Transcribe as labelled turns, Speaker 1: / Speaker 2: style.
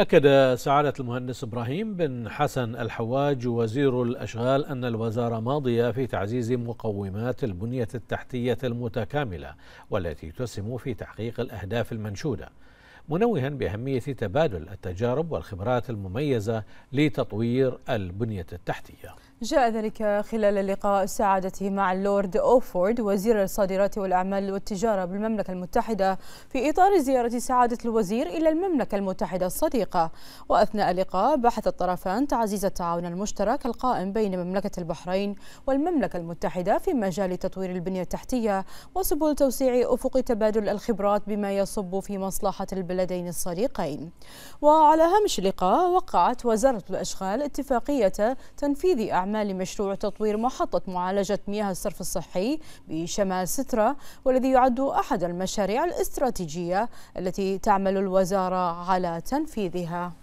Speaker 1: أكد سعادة المهندس إبراهيم بن حسن الحواج وزير الأشغال أن الوزارة ماضية في تعزيز مقومات البنية التحتية المتكاملة والتي تسهم في تحقيق الأهداف المنشودة منوها بأهمية تبادل التجارب والخبرات المميزة لتطوير البنية التحتية
Speaker 2: جاء ذلك خلال لقاء سعادته مع اللورد أوفورد وزير الصادرات والأعمال والتجارة بالمملكة المتحدة في إطار زيارة سعادة الوزير إلى المملكة المتحدة الصديقة وأثناء اللقاء بحث الطرفان تعزيز التعاون المشترك القائم بين مملكة البحرين والمملكة المتحدة في مجال تطوير البنية التحتية وسبل توسيع أفق تبادل الخبرات بما يصب في مصلحة البلدين الصديقين وعلى هامش اللقاء وقعت وزارة الأشغال اتفاقية تنفيذ أعمال أعمال مشروع تطوير محطة معالجة مياه الصرف الصحي بشمال سترة والذي يعد أحد المشاريع الاستراتيجية التي تعمل الوزارة على تنفيذها